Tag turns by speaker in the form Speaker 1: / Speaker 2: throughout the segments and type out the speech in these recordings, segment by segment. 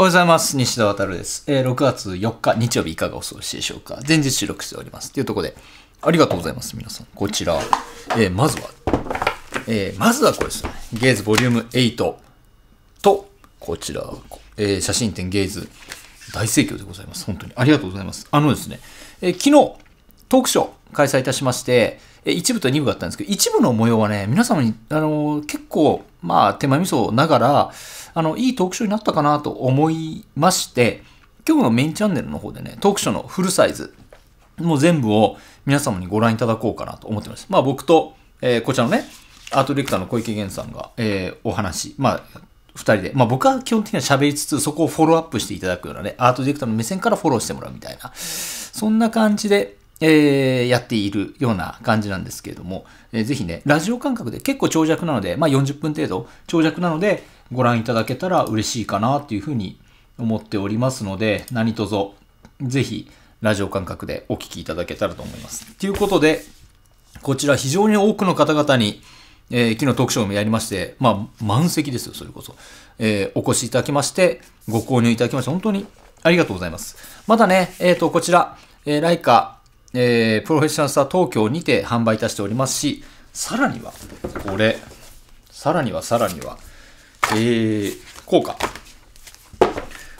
Speaker 1: おはようございます。西田渡です。えー、6月4日日曜日いかがお過ごしでしょうか。前日収録しております。というところで、ありがとうございます。皆さん。こちら。えー、まずは、えー、まずはこれですね。ゲイズボリューム8と、こちら、えー、写真展ゲイズ大盛況でございます。本当に。ありがとうございます。あのですね、えー、昨日、トークショー開催いたしまして、えー、一部と二部があったんですけど、一部の模様はね、皆様に、あのー、結構、まあ、手前味噌ながら、あの、いいトークショーになったかなと思いまして、今日のメインチャンネルの方でね、トークショーのフルサイズ、もう全部を皆様にご覧いただこうかなと思ってます。まあ僕と、えー、こちらのね、アートディレクターの小池源さんが、えー、お話、まあ、2人で、まあ、僕は基本的には喋りつつ、そこをフォローアップしていただくようなね、アートディレクターの目線からフォローしてもらうみたいな、そんな感じで、えー、やっているような感じなんですけれども、えー、ぜひね、ラジオ感覚で結構長尺なので、まあ、40分程度長尺なので、ご覧いただけたら嬉しいかなというふうに思っておりますので、何卒ぜひラジオ感覚でお聞きいただけたらと思います。ということで、こちら非常に多くの方々に、えー、昨日特賞もやりまして、まあ、満席ですよ、それこそ。えー、お越しいただきまして、ご購入いただきまして、本当にありがとうございます。まだね、えっ、ー、と、こちら、えー、ライカ、えー、プロフェッショナルスター東京にて販売いたしておりますし、さらには、これ、さらにはさらには、えー、効果。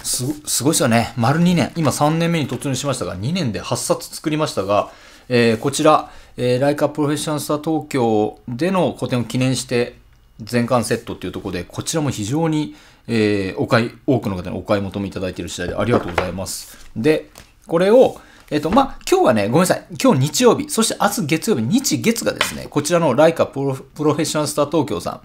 Speaker 1: すすごいですよね。丸2年。今3年目に突入しましたが、2年で8冊作りましたが、えー、こちら、えー、ライカプロフェッショルスター東京での個展を記念して、全館セットっていうところで、こちらも非常に、えー、お買い、多くの方にお買い求めいただいている次第でありがとうございます。で、これを、えっ、ー、と、まあ、今日はね、ごめんなさい。今日日曜日、そして明日月曜日、日月がですね、こちらのライカプロフェッショルスター東京さん、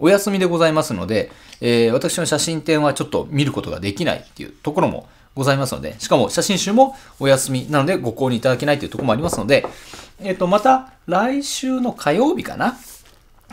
Speaker 1: お休みでございますので、えー、私の写真展はちょっと見ることができないっていうところもございますので、しかも写真集もお休みなのでご購入いただけないというところもありますので、えっ、ー、と、また来週の火曜日かな。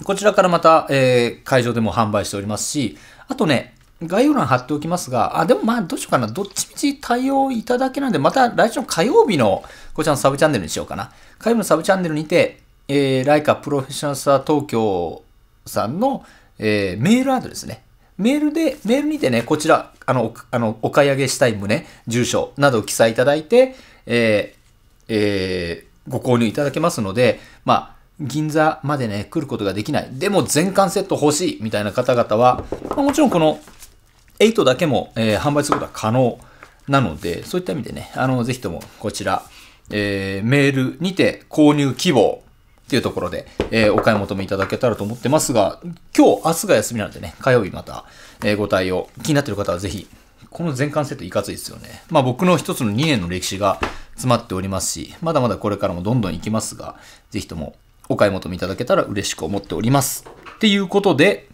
Speaker 1: こちらからまた、えー、会場でも販売しておりますし、あとね、概要欄貼っておきますが、あ、でもまあどうしようかな。どっちみち対応いただけなんで、また来週の火曜日のこちらのサブチャンネルにしようかな。火曜日のサブチャンネルにて、えー、ライカプロフェッショナルスター東京さんの、えー、メールアドレスね。メールで、メールにてね、こちら、あの、あのお買い上げしたい旨、住所などを記載いただいて、えー、えー、ご購入いただけますので、まあ、銀座までね、来ることができない。でも全館セット欲しいみたいな方々は、まあ、もちろんこの8だけも、えー、販売することは可能なので、そういった意味でね、あの、ぜひともこちら、えー、メールにて購入希望っていうところで、えー、お買い求めいただけたらと思ってますが、今日、明日が休みなんでね、火曜日また、えー、ご対応、気になってる方はぜひ、この全館セットいかついですよね。まあ僕の一つの2年の歴史が詰まっておりますし、まだまだこれからもどんどん行きますが、ぜひともお買い求めいただけたら嬉しく思っております。っていうことで、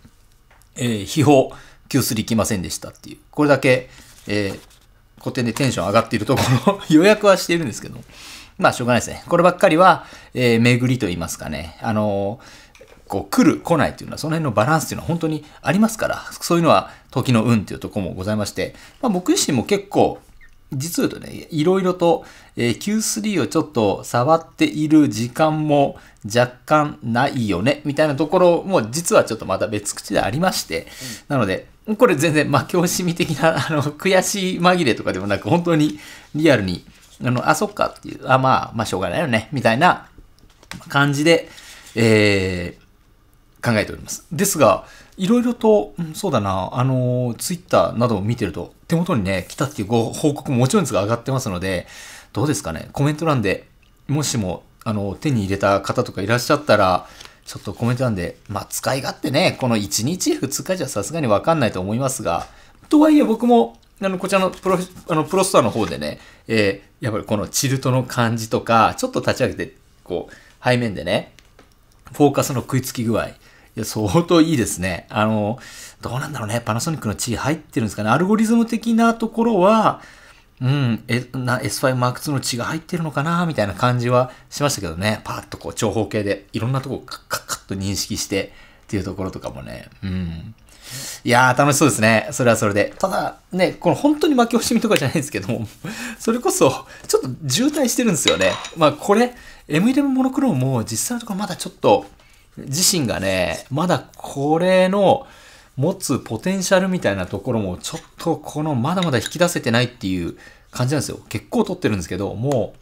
Speaker 1: えー、秘宝、Q3 来ませんでしたっていう。これだけ、えー、古典でテンション上がっているところ 予約はしているんですけど、まあしょうがないですね。こればっかりは、えー、巡りと言いますかね。あのこう来る、来ないというのは、その辺のバランスというのは本当にありますから、そういうのは時の運というとこもございまして、まあ、僕自身も結構、実を言うとね、いろいろと、えー、Q3 をちょっと触っている時間も若干ないよね、みたいなところも実はちょっとまた別口でありまして、うん、なので、これ全然、まあ、惜しみ的な、あの、悔しい紛れとかでもなく、本当にリアルにあの、あ、そっかっていう、あ、まあ、まあ、しょうがないよね、みたいな感じで、えー、考えております。ですが、いろいろと、そうだな、あの、ツイッターなどを見てると、手元にね、来たっていうご報告ももちろんですが上がってますので、どうですかね、コメント欄で、もしも、あの、手に入れた方とかいらっしゃったら、ちょっとコメント欄で、まあ、使い勝手ね、この1日2日じゃさすがにわかんないと思いますが、とはいえ僕もあの、こちらのプロ、あの、プロストアの方でね、えー、やっぱりこのチルトの感じとか、ちょっと立ち上げて、こう、背面でね、フォーカスの食いつき具合。いや、相当いいですね。あの、どうなんだろうね。パナソニックの地位入ってるんですかね。アルゴリズム的なところは、うん、え、な、S5 Mark II の血が入ってるのかなみたいな感じはしましたけどね。パーッとこう長方形でいろんなとこをカッカッカッと認識してっていうところとかもね。うん。いやー、楽しそうですね。それはそれで。ただ、ね、この本当に負け惜しみとかじゃないですけども、それこそ、ちょっと渋滞してるんですよね。まあ、これ、M11 モノクロームも実際のところまだちょっと、自身がね、まだこれの持つポテンシャルみたいなところも、ちょっとこのまだまだ引き出せてないっていう感じなんですよ。結構取ってるんですけど、も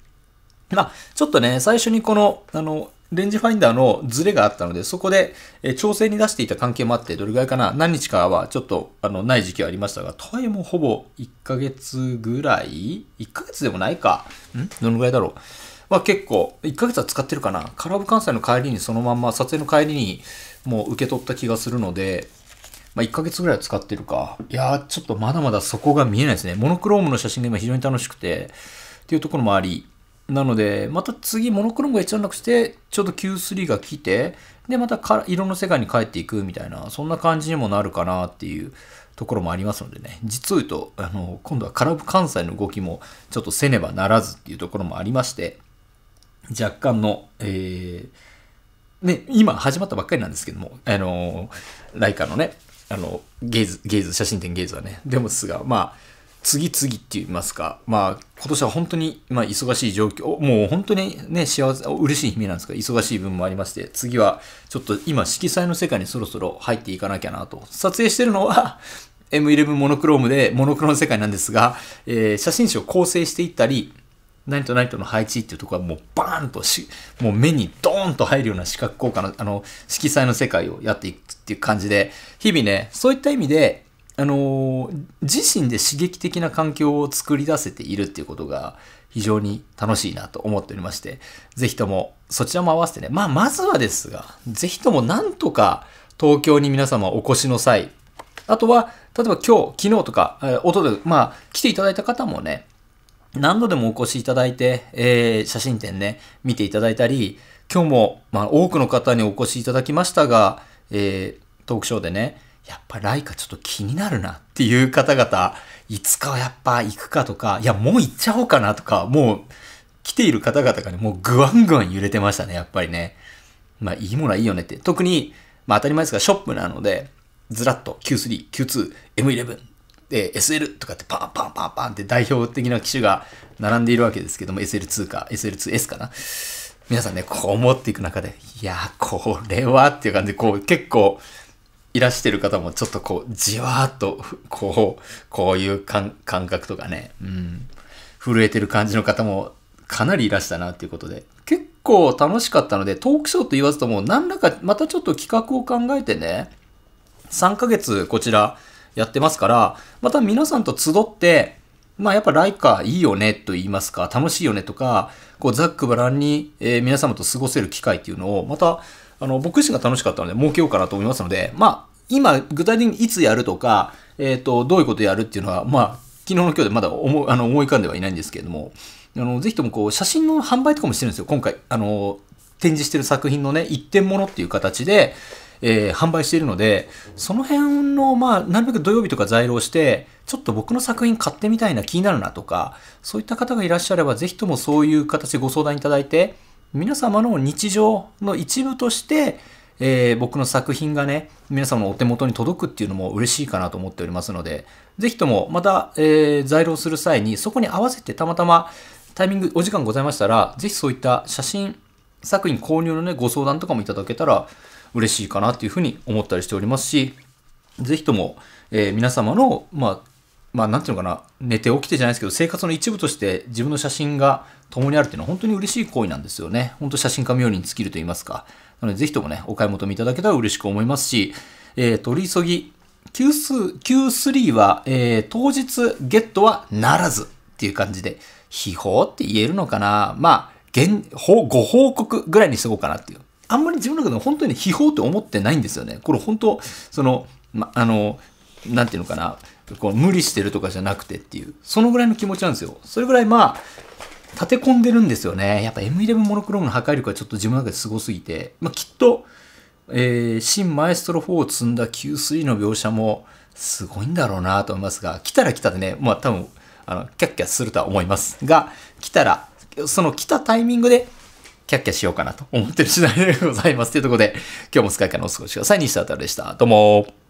Speaker 1: う、まあ、ちょっとね、最初にこの、あの、レンジファインダーのズレがあったので、そこで調整に出していた関係もあって、どれぐらいかな、何日かはちょっとあのない時期はありましたが、とはいえもうほぼ1ヶ月ぐらい ?1 ヶ月でもないか。んどのぐらいだろう。まあ結構、1ヶ月は使ってるかな。カラブ関西の帰りにそのまんま、撮影の帰りにもう受け取った気がするので、まあ、1ヶ月ぐらいは使ってるか。いやー、ちょっとまだまだそこが見えないですね。モノクロームの写真が今非常に楽しくて、っていうところもあり、なので、また次、モノクロームが一段落して、ちょうど Q3 が来て、で、また色の世界に帰っていくみたいな、そんな感じにもなるかなっていうところもありますのでね、実を言うと、あの、今度はカラブ関西の動きも、ちょっとせねばならずっていうところもありまして、若干の、えー、ね、今始まったばっかりなんですけども、あの、ライカのね、あの、ゲイズ、ゲイズ、写真展ゲイズはね、でもすが、まあ、次々って言いますか、まあ、今年は本当に、まあ、忙しい状況、もう本当にね、幸せ、嬉しい日々なんですが、忙しい分もありまして、次は、ちょっと今、色彩の世界にそろそろ入っていかなきゃなと。撮影してるのは M11 モノクロームで、モノクロの世界なんですが、えー、写真集を構成していったり、ナイトナイトの配置っていうところはもうバーンとし、もう目にドーンと入るような視覚効果の、あの、色彩の世界をやっていくっていう感じで、日々ね、そういった意味で、あの自身で刺激的な環境を作り出せているっていうことが非常に楽しいなと思っておりまして、ぜひともそちらも合わせてね、まあまずはですが、ぜひともなんとか東京に皆様お越しの際、あとは、例えば今日、昨日とか、音で、まあ来ていただいた方もね、何度でもお越しいただいて、えー、写真展ね、見ていただいたり、今日も、まあ、多くの方にお越しいただきましたが、えー、トークショーでね、やっぱライカちょっと気になるなっていう方々、いつかはやっぱ行くかとか、いや、もう行っちゃおうかなとか、もう来ている方々がね、もうぐわんぐわん揺れてましたね、やっぱりね。まあ、いいものはいいよねって。特に、まあ当たり前ですが、ショップなので、ずらっと Q3、Q2、M11、で、SL とかってパンパンパンパンって代表的な機種が並んでいるわけですけども、SL2 か、SL2S かな。皆さんね、こう思っていく中で、いや、これはっていう感じで、こう結構、いらしてる方もちょっとこう、じわーっと、こう、こういう感覚とかね、うん、震えてる感じの方もかなりいらしたなっていうことで、結構楽しかったので、トークショーと言わずとも、何らかまたちょっと企画を考えてね、3ヶ月こちらやってますから、また皆さんと集って、まあやっぱライカいいよねと言いますか、楽しいよねとか、こうざっくばらんに、え皆様と過ごせる機会っていうのを、また、あの、僕自身が楽しかったので儲けようかなと思いますので、まあ、今、具体的にいつやるとか、えっ、ー、と、どういうことやるっていうのは、まあ、昨日の今日でまだ思あの思い浮かんではいないんですけれども、あの、ぜひともこう、写真の販売とかもしてるんですよ、今回。あの、展示してる作品のね、一点物っていう形で、えー、販売しているので、その辺の、まあ、なるべく土曜日とか在庫して、ちょっと僕の作品買ってみたいな気になるなとか、そういった方がいらっしゃれば、ぜひともそういう形でご相談いただいて、皆様の日常の一部として、えー、僕の作品がね、皆様のお手元に届くっていうのも嬉しいかなと思っておりますので、ぜひともまた、えー、在庫する際に、そこに合わせてたまたまタイミング、お時間ございましたら、ぜひそういった写真、作品購入のね、ご相談とかもいただけたら、嬉しいかなというふうに思ったりしておりますし、ぜひとも、えー、皆様の、まあ、まあ、なんていうのかな、寝て起きてじゃないですけど、生活の一部として自分の写真が共にあるっていうのは本当に嬉しい行為なんですよね。本当写真家妙に尽きると言いますか。なので、ぜひともね、お買い求めいただけたら嬉しく思いますし、えー、取り急ぎ、Q3, Q3 は、えー、当日ゲットはならずっていう感じで、秘宝って言えるのかなまあ、ご報告ぐらいにしとこうかなっていう。あんまり自分の中で本当に秘宝って思ってないんですよね。これ本当、その、ま、あの、なんていうのかな、こう無理してるとかじゃなくてっていう、そのぐらいの気持ちなんですよ。それぐらいまあ、立て込んでるんですよね。やっぱ M11 モノクロームの破壊力はちょっと自分の中ですごすぎて、まあ、きっと、えー、新マエストロ4を積んだ Q3 の描写もすごいんだろうなと思いますが、来たら来たでね、まあ多分、あの、キャッキャするとは思いますが、来たら、その来たタイミングでキャッキャしようかなと思ってる次第でございます。というところで、今日もお疲れかのお過ごしください。西田太郎でした。どうも